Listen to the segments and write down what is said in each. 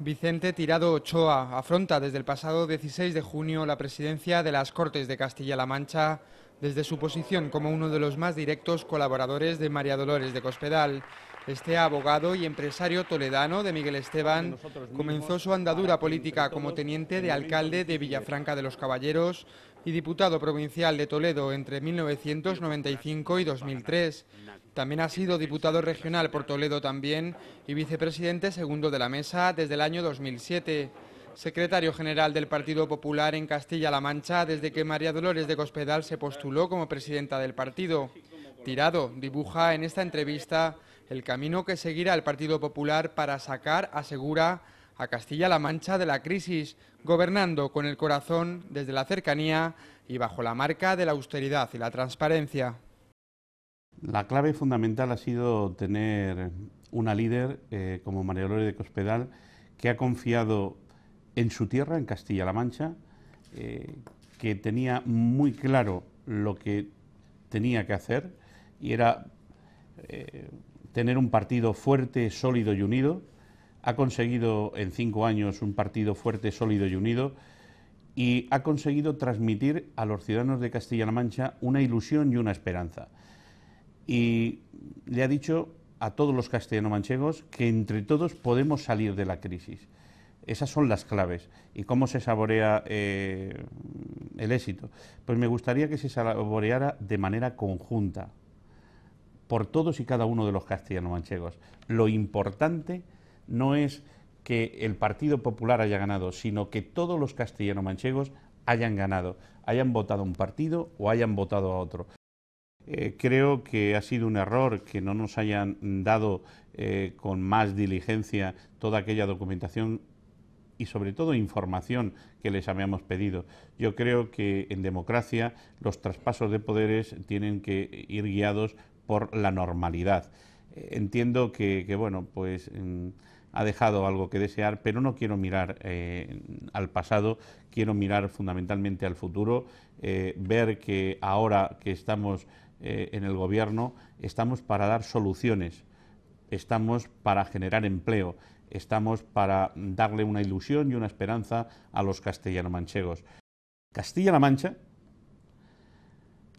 Vicente Tirado Ochoa afronta desde el pasado 16 de junio la presidencia de las Cortes de Castilla-La Mancha desde su posición como uno de los más directos colaboradores de María Dolores de Cospedal. Este abogado y empresario toledano de Miguel Esteban comenzó su andadura política como teniente de alcalde de Villafranca de los Caballeros y diputado provincial de Toledo entre 1995 y 2003. También ha sido diputado regional por Toledo también y vicepresidente segundo de la mesa desde el año 2007 secretario general del Partido Popular en Castilla-La Mancha desde que María Dolores de Cospedal se postuló como presidenta del partido. Tirado dibuja en esta entrevista el camino que seguirá el Partido Popular para sacar, asegura, a Castilla-La Mancha de la crisis, gobernando con el corazón desde la cercanía y bajo la marca de la austeridad y la transparencia. La clave fundamental ha sido tener una líder eh, como María Dolores de Cospedal, que ha confiado en su tierra, en Castilla-La Mancha, eh, que tenía muy claro lo que tenía que hacer y era eh, tener un partido fuerte, sólido y unido. Ha conseguido en cinco años un partido fuerte, sólido y unido y ha conseguido transmitir a los ciudadanos de Castilla-La Mancha una ilusión y una esperanza. Y le ha dicho a todos los castellano-manchegos que entre todos podemos salir de la crisis esas son las claves. ¿Y cómo se saborea eh, el éxito? Pues me gustaría que se saboreara de manera conjunta, por todos y cada uno de los castellanos manchegos. Lo importante no es que el Partido Popular haya ganado, sino que todos los castellanos manchegos hayan ganado, hayan votado a un partido o hayan votado a otro. Eh, creo que ha sido un error que no nos hayan dado eh, con más diligencia toda aquella documentación y sobre todo información que les habíamos pedido. Yo creo que en democracia los traspasos de poderes tienen que ir guiados por la normalidad. Eh, entiendo que, bueno, pues mm, ha dejado algo que desear, pero no quiero mirar eh, al pasado, quiero mirar fundamentalmente al futuro, eh, ver que ahora que estamos en el gobierno, estamos para dar soluciones, estamos para generar empleo, estamos para darle una ilusión y una esperanza a los castellano-manchegos. Castilla-La Mancha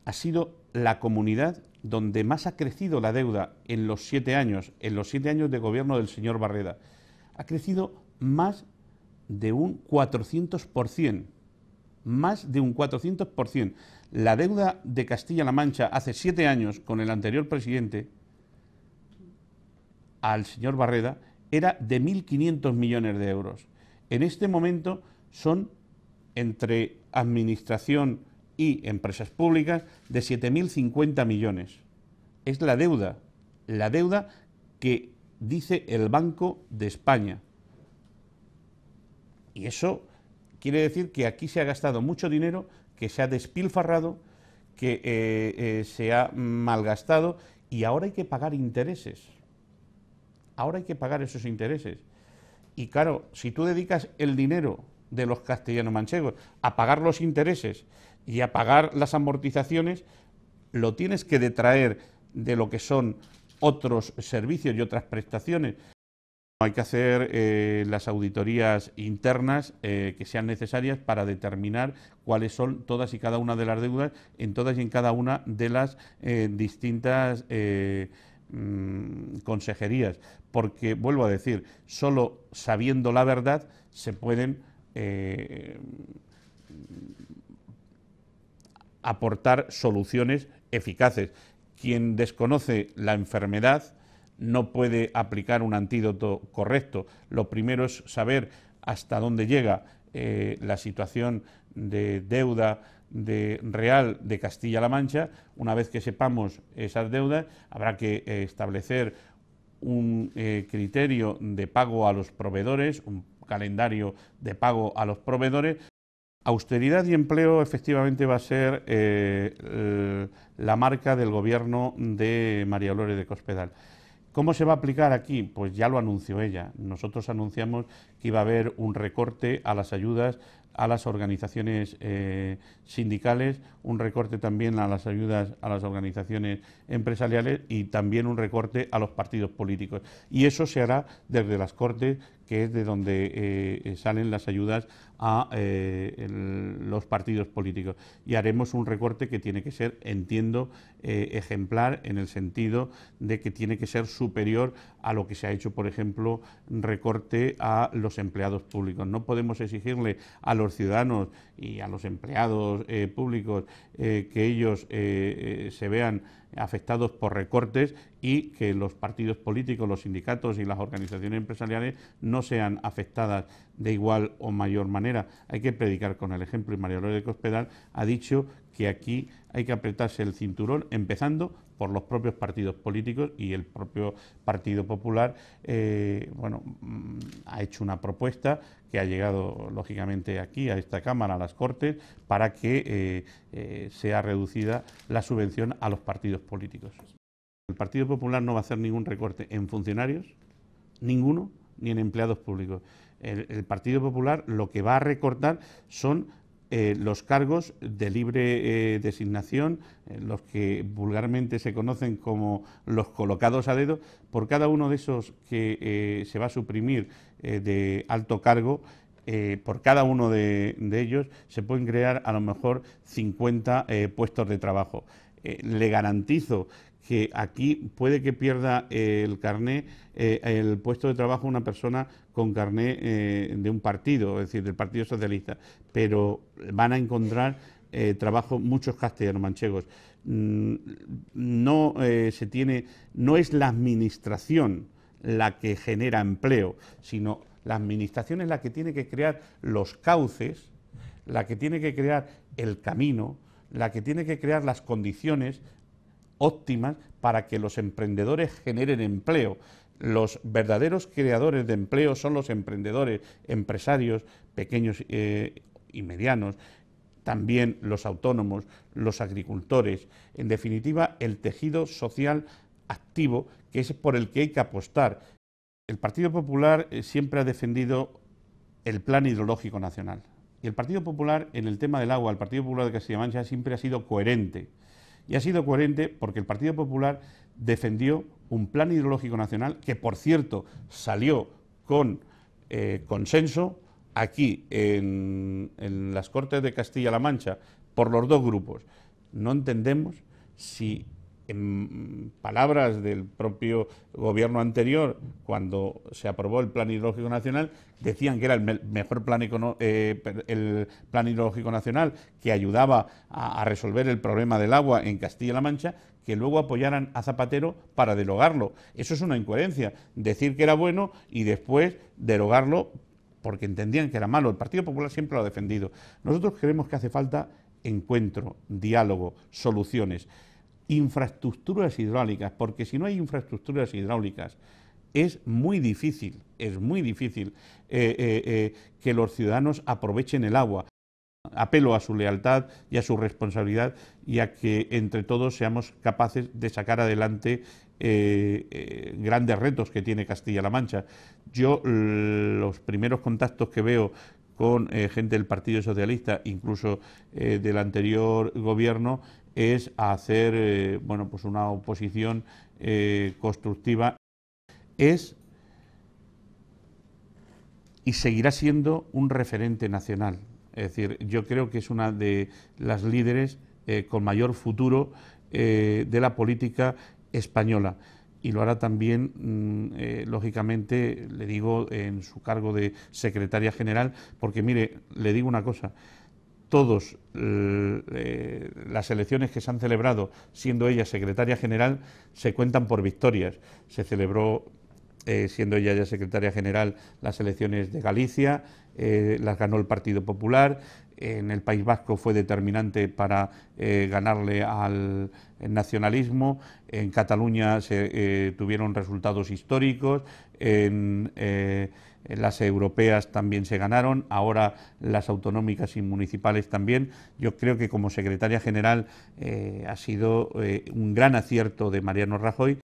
ha sido la comunidad donde más ha crecido la deuda en los siete años, en los siete años de gobierno del señor Barreda. Ha crecido más de un 400%, más de un 400%. La deuda de Castilla-La Mancha hace siete años con el anterior presidente al señor Barreda era de 1.500 millones de euros. En este momento son entre administración y empresas públicas de 7.050 millones. Es la deuda, la deuda que dice el Banco de España. Y eso quiere decir que aquí se ha gastado mucho dinero, que se ha despilfarrado, que eh, eh, se ha malgastado y ahora hay que pagar intereses ahora hay que pagar esos intereses. Y claro, si tú dedicas el dinero de los castellanos manchegos a pagar los intereses y a pagar las amortizaciones, lo tienes que detraer de lo que son otros servicios y otras prestaciones. Hay que hacer eh, las auditorías internas eh, que sean necesarias para determinar cuáles son todas y cada una de las deudas en todas y en cada una de las eh, distintas mm, consejerías porque, vuelvo a decir, solo sabiendo la verdad se pueden eh, aportar soluciones eficaces. Quien desconoce la enfermedad no puede aplicar un antídoto correcto. Lo primero es saber hasta dónde llega eh, la situación de deuda de real de Castilla-La Mancha. Una vez que sepamos esas deudas, habrá que eh, establecer un eh, criterio de pago a los proveedores, un calendario de pago a los proveedores. Austeridad y empleo efectivamente va a ser eh, eh, la marca del gobierno de María Lore de Cospedal. ¿Cómo se va a aplicar aquí? Pues ya lo anunció ella. Nosotros anunciamos que iba a haber un recorte a las ayudas a las organizaciones eh, sindicales, un recorte también a las ayudas a las organizaciones empresariales y también un recorte a los partidos políticos. Y eso se hará desde las Cortes que es de donde eh, salen las ayudas a eh, los partidos políticos. Y haremos un recorte que tiene que ser, entiendo, eh, ejemplar en el sentido de que tiene que ser superior a lo que se ha hecho, por ejemplo, recorte a los empleados públicos. No podemos exigirle a los ciudadanos y a los empleados públicos que ellos se vean afectados por recortes y que los partidos políticos, los sindicatos y las organizaciones empresariales no sean afectadas de igual o mayor manera. Hay que predicar con el ejemplo y María López de Cospedal ha dicho que aquí hay que apretarse el cinturón, empezando por los propios partidos políticos y el propio Partido Popular, eh, bueno, mm, ha hecho una propuesta que ha llegado lógicamente aquí a esta Cámara, a las Cortes, para que eh, eh, sea reducida la subvención a los partidos políticos. El Partido Popular no va a hacer ningún recorte en funcionarios, ninguno, ni en empleados públicos. El, el, Partido Popular lo que va a recortar son eh, los cargos de libre eh, designación, eh, los que vulgarmente se conocen como los colocados a dedo, por cada uno de esos que se va a suprimir de alto cargo, por cada uno de, de, ellos se pueden crear a lo mejor 50 puestos de trabajo. le garantizo que aquí puede que pierda eh, el carné, eh, el puesto de trabajo una persona con carné eh, de un partido, es decir, del Partido Socialista, pero van a encontrar trabajo muchos castellanos manchegos. Mm, no se tiene, no es la administración la que genera empleo, sino la administración es la que tiene que crear los cauces, la que tiene que crear el camino, la que tiene que crear las condiciones óptimas para que los emprendedores generen empleo. Los verdaderos creadores de empleo son los emprendedores, empresarios pequeños eh, y medianos, también los autónomos, los agricultores, en definitiva el tejido social activo que es por el que hay que apostar. El Partido Popular eh, siempre ha defendido el plan hidrológico nacional. Y el Partido Popular en el tema del agua, el Partido Popular de Castilla-Mancha siempre ha sido coherente. Y ha sido coherente porque el Partido Popular defendió un plan hidrológico nacional que, por cierto, salió con eh, consenso aquí en, en las Cortes de Castilla-La Mancha por los dos grupos. No entendemos si en palabras del propio gobierno anterior, cuando se aprobó el Plan Hidrológico Nacional, decían que era el mejor plan, eh, el plan Hidrológico Nacional que ayudaba a, a resolver el problema del agua en Castilla-La Mancha, que luego apoyaran a Zapatero para derogarlo. Eso es una incoherencia, decir que era bueno y después derogarlo porque entendían que era malo. El Partido Popular siempre lo ha defendido. Nosotros creemos que hace falta encuentro, diálogo, soluciones infraestructuras hidráulicas, porque si no hay infraestructuras hidráulicas, es muy difícil, es muy difícil eh, eh, eh, que los ciudadanos aprovechen el agua. Apelo a su lealtad y a su responsabilidad y a que entre todos seamos capaces de sacar adelante grandes retos que tiene Castilla-La Mancha. Yo los primeros contactos que veo con gente del Partido Socialista, incluso del anterior gobierno, es hacer eh, bueno, pues una oposición eh, constructiva, es y seguirá siendo un referente nacional. Es decir, yo creo que es una de las líderes eh, con mayor futuro de la política española y lo hará también, mm, lógicamente, le digo, en su cargo de secretaria general, porque mire, le digo una cosa, todas eh, eh, las elecciones que se han celebrado, siendo ella secretaria general, se cuentan por victorias. Se celebró, eh, siendo ella ya secretaria general, las elecciones de Galicia, las ganó el Partido Popular, en el País Vasco fue determinante para ganarle al nacionalismo, en Cataluña se tuvieron resultados históricos, en las europeas también se ganaron, ahora las autonómicas y municipales también. Yo creo que como secretaria general eh, ha sido eh, un gran acierto de Mariano Rajoy.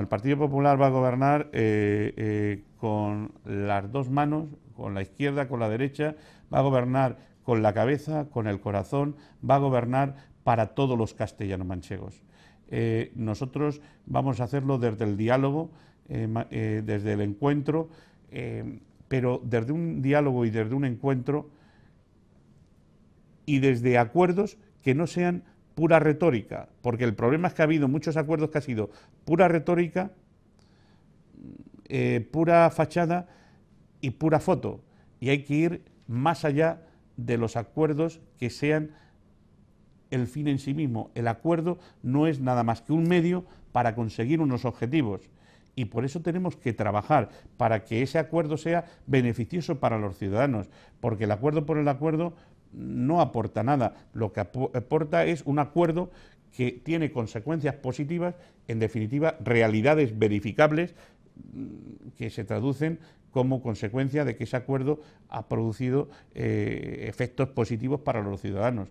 El Partido Popular va a gobernar eh, con las dos manos, con la izquierda, con la derecha, va a gobernar con la cabeza, con el corazón, va a gobernar para todos los castellanos manchegos. nosotros vamos a hacerlo desde el diálogo, desde el encuentro, eh, pero desde un diálogo y desde un encuentro y desde acuerdos que no sean pura retórica, porque el problema es que ha habido muchos acuerdos que ha sido pura retórica, eh, pura fachada y pura foto, y hay que ir más allá de los acuerdos que sean el fin en sí mismo. El acuerdo no es nada más que un medio para conseguir unos objetivos y por eso tenemos que trabajar para que ese acuerdo sea beneficioso para los ciudadanos, porque el acuerdo por el acuerdo no aporta nada, lo que aporta es un acuerdo que tiene consecuencias positivas, en definitiva, realidades verificables mm, que se traducen como consecuencia de que ese acuerdo ha producido eh, efectos positivos para los ciudadanos.